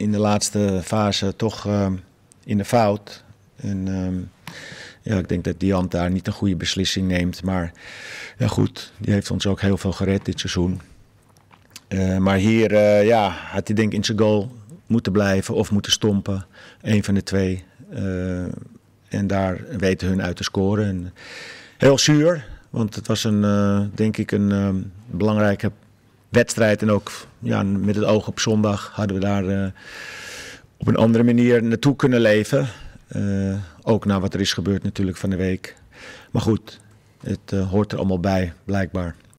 in de laatste fase toch ehm, in de fout. En ehm, ja, ik denk dat Diant daar niet een goede beslissing neemt. Maar ja, goed, die heeft ons ook heel veel gered dit seizoen. Eh, maar hier eh, ja, had hij denk ik in zijn goal moeten blijven of moeten stompen. een van de twee. Eh, en daar weten hun uit te scoren. En heel zuur, want het was een, denk ik een ehm, belangrijke wedstrijd. En ook ja, met het oog op zondag hadden we daar eh, op een andere manier naartoe kunnen leven. Eh, ook na wat er is gebeurd natuurlijk van de week. Maar goed, het eh, hoort er allemaal bij, blijkbaar.